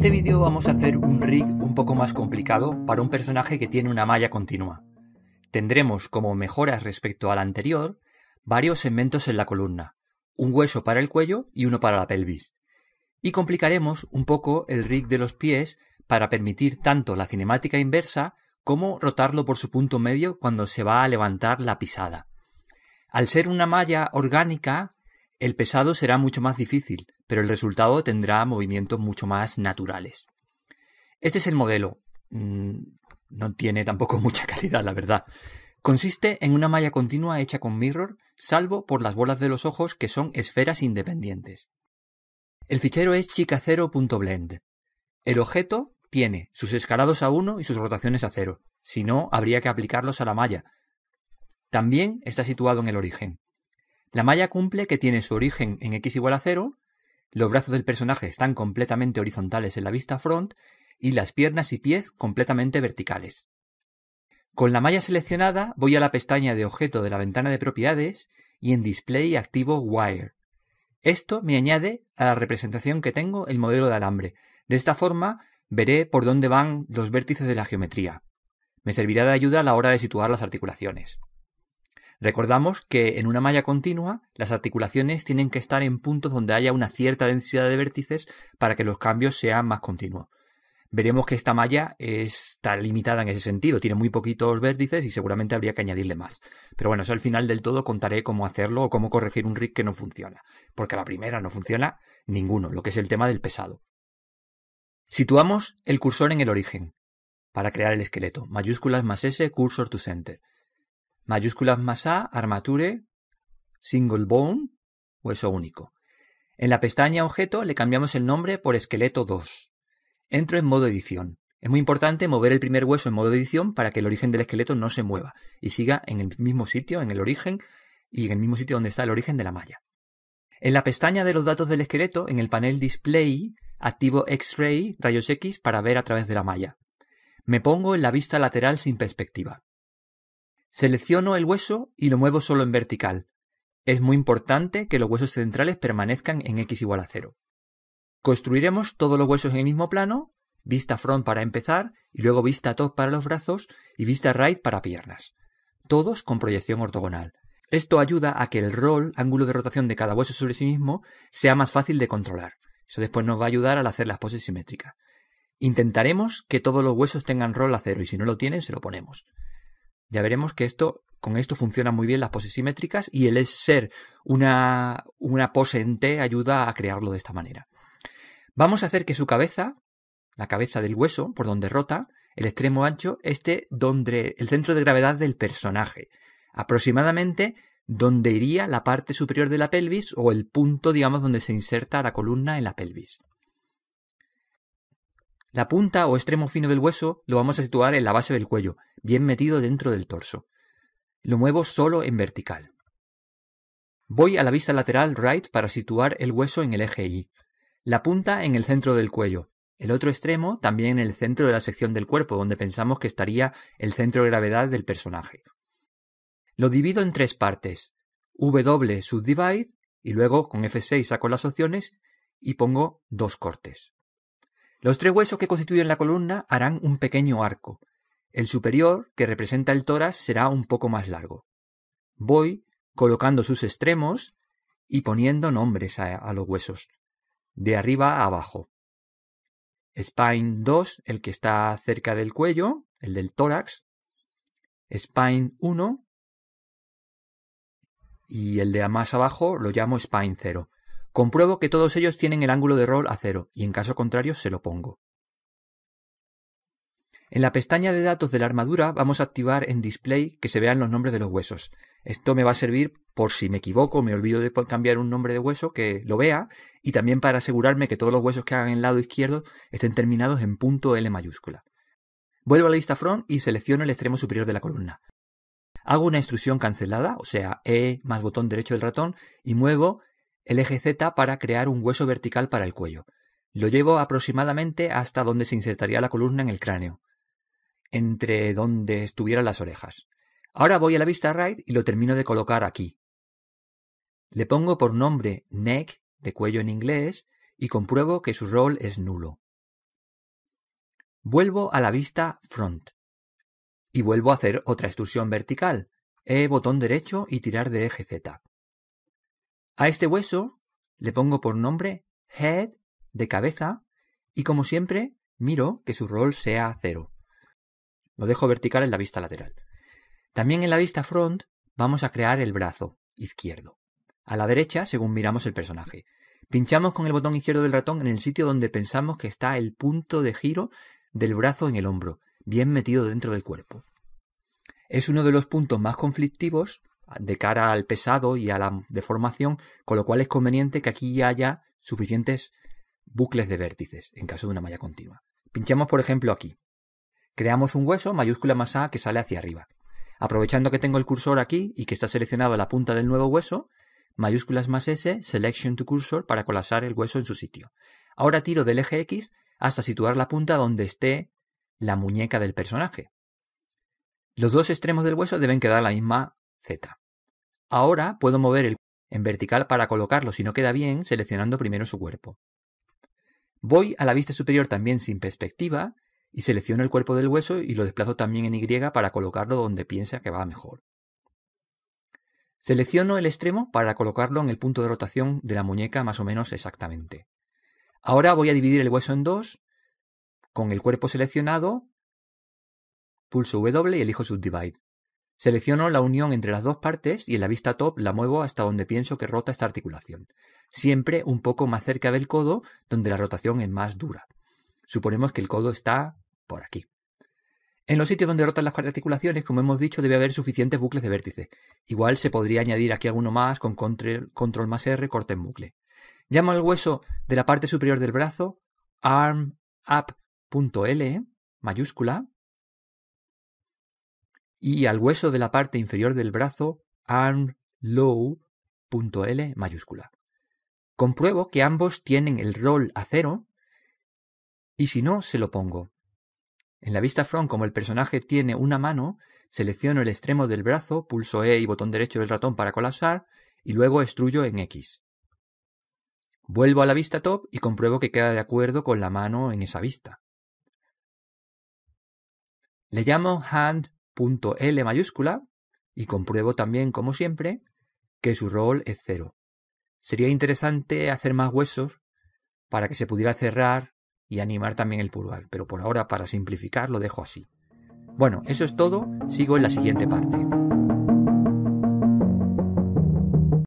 este vídeo vamos a hacer un rig un poco más complicado para un personaje que tiene una malla continua. Tendremos como mejoras respecto al anterior varios segmentos en la columna, un hueso para el cuello y uno para la pelvis. Y complicaremos un poco el rig de los pies para permitir tanto la cinemática inversa como rotarlo por su punto medio cuando se va a levantar la pisada. Al ser una malla orgánica, el pesado será mucho más difícil, pero el resultado tendrá movimientos mucho más naturales. Este es el modelo. Mm, no tiene tampoco mucha calidad, la verdad. Consiste en una malla continua hecha con mirror, salvo por las bolas de los ojos que son esferas independientes. El fichero es chica0.blend. El objeto tiene sus escalados a 1 y sus rotaciones a 0, si no habría que aplicarlos a la malla. También está situado en el origen. La malla cumple que tiene su origen en x igual a 0 los brazos del personaje están completamente horizontales en la vista front y las piernas y pies completamente verticales. Con la malla seleccionada voy a la pestaña de objeto de la ventana de propiedades y en Display activo Wire. Esto me añade a la representación que tengo el modelo de alambre. De esta forma veré por dónde van los vértices de la geometría. Me servirá de ayuda a la hora de situar las articulaciones. Recordamos que en una malla continua las articulaciones tienen que estar en puntos donde haya una cierta densidad de vértices para que los cambios sean más continuos. Veremos que esta malla está limitada en ese sentido, tiene muy poquitos vértices y seguramente habría que añadirle más. Pero bueno, eso al final del todo contaré cómo hacerlo o cómo corregir un rig que no funciona, porque a la primera no funciona ninguno, lo que es el tema del pesado. Situamos el cursor en el origen para crear el esqueleto, mayúsculas más S, cursor to center mayúsculas más A, armature, single bone, hueso único. En la pestaña objeto le cambiamos el nombre por esqueleto 2. Entro en modo edición. Es muy importante mover el primer hueso en modo edición para que el origen del esqueleto no se mueva y siga en el mismo sitio, en el origen y en el mismo sitio donde está el origen de la malla. En la pestaña de los datos del esqueleto, en el panel Display, activo X-Ray, rayos X, para ver a través de la malla. Me pongo en la vista lateral sin perspectiva. Selecciono el hueso y lo muevo solo en vertical. Es muy importante que los huesos centrales permanezcan en x igual a cero. Construiremos todos los huesos en el mismo plano, vista front para empezar, y luego vista top para los brazos y vista right para piernas. Todos con proyección ortogonal. Esto ayuda a que el roll, ángulo de rotación de cada hueso sobre sí mismo, sea más fácil de controlar. Eso después nos va a ayudar al hacer las poses simétricas. Intentaremos que todos los huesos tengan roll a cero y si no lo tienen se lo ponemos. Ya veremos que esto, con esto funcionan muy bien las poses simétricas y el ser una, una pose en T ayuda a crearlo de esta manera. Vamos a hacer que su cabeza, la cabeza del hueso, por donde rota, el extremo ancho, esté donde el centro de gravedad del personaje, aproximadamente donde iría la parte superior de la pelvis o el punto, digamos, donde se inserta la columna en la pelvis. La punta o extremo fino del hueso lo vamos a situar en la base del cuello, bien metido dentro del torso. Lo muevo solo en vertical. Voy a la vista lateral right para situar el hueso en el eje Y. La punta en el centro del cuello. El otro extremo también en el centro de la sección del cuerpo, donde pensamos que estaría el centro de gravedad del personaje. Lo divido en tres partes. W subdivide y luego con F6 saco las opciones y pongo dos cortes. Los tres huesos que constituyen la columna harán un pequeño arco. El superior, que representa el tórax, será un poco más largo. Voy colocando sus extremos y poniendo nombres a, los huesos, de arriba a abajo. Spine 2, el que está cerca del cuello, el del tórax. Spine 1 y el de más abajo lo llamo spine 0. Compruebo que todos ellos tienen el ángulo de rol a cero y en caso contrario se lo pongo. En la pestaña de datos de la armadura vamos a activar en display que se vean los nombres de los huesos. Esto me va a servir por si me equivoco, me olvido de cambiar un nombre de hueso, que lo vea y también para asegurarme que todos los huesos que hagan el lado izquierdo estén terminados en punto L mayúscula. Vuelvo a la lista front y selecciono el extremo superior de la columna. Hago una instrucción cancelada, o sea, E más botón derecho del ratón, y muevo el eje Z para crear un hueso vertical para el cuello. Lo llevo aproximadamente hasta donde se insertaría la columna en el cráneo, entre donde estuvieran las orejas. Ahora voy a la vista right y lo termino de colocar aquí. Le pongo por nombre neck, de cuello en inglés, y compruebo que su rol es nulo. Vuelvo a la vista front. Y vuelvo a hacer otra extrusión vertical. E botón derecho y tirar de eje Z. A este hueso le pongo por nombre head de cabeza y como siempre miro que su rol sea cero. Lo dejo vertical en la vista lateral. También en la vista front vamos a crear el brazo izquierdo. A la derecha según miramos el personaje. Pinchamos con el botón izquierdo del ratón en el sitio donde pensamos que está el punto de giro del brazo en el hombro, bien metido dentro del cuerpo. Es uno de los puntos más conflictivos de cara al pesado y a la deformación, con lo cual es conveniente que aquí haya suficientes bucles de vértices en caso de una malla continua. Pinchamos, por ejemplo, aquí. Creamos un hueso mayúscula más A que sale hacia arriba. Aprovechando que tengo el cursor aquí y que está seleccionado la punta del nuevo hueso, mayúsculas más S, selection to cursor para colapsar el hueso en su sitio. Ahora tiro del eje X hasta situar la punta donde esté la muñeca del personaje. Los dos extremos del hueso deben quedar la misma Z. Ahora puedo mover el en vertical para colocarlo si no queda bien, seleccionando primero su cuerpo. Voy a la vista superior también sin perspectiva y selecciono el cuerpo del hueso y lo desplazo también en Y para colocarlo donde piensa que va mejor. Selecciono el extremo para colocarlo en el punto de rotación de la muñeca más o menos exactamente. Ahora voy a dividir el hueso en dos. Con el cuerpo seleccionado, pulso W y elijo Subdivide. Selecciono la unión entre las dos partes y en la vista top la muevo hasta donde pienso que rota esta articulación, siempre un poco más cerca del codo donde la rotación es más dura. Suponemos que el codo está por aquí. En los sitios donde rotan las articulaciones, como hemos dicho, debe haber suficientes bucles de vértice. Igual se podría añadir aquí alguno más con control, control más R, corte en bucle. Llamo al hueso de la parte superior del brazo armup.l, mayúscula, y al hueso de la parte inferior del brazo L mayúscula. Compruebo que ambos tienen el rol a cero y si no, se lo pongo. En la vista front, como el personaje tiene una mano, selecciono el extremo del brazo, pulso E y botón derecho del ratón para colapsar y luego estruyo en X. Vuelvo a la vista top y compruebo que queda de acuerdo con la mano en esa vista. Le llamo hand punto L mayúscula y compruebo también, como siempre, que su rol es cero. Sería interesante hacer más huesos para que se pudiera cerrar y animar también el purgal, pero por ahora, para simplificar, lo dejo así. Bueno, eso es todo, sigo en la siguiente parte.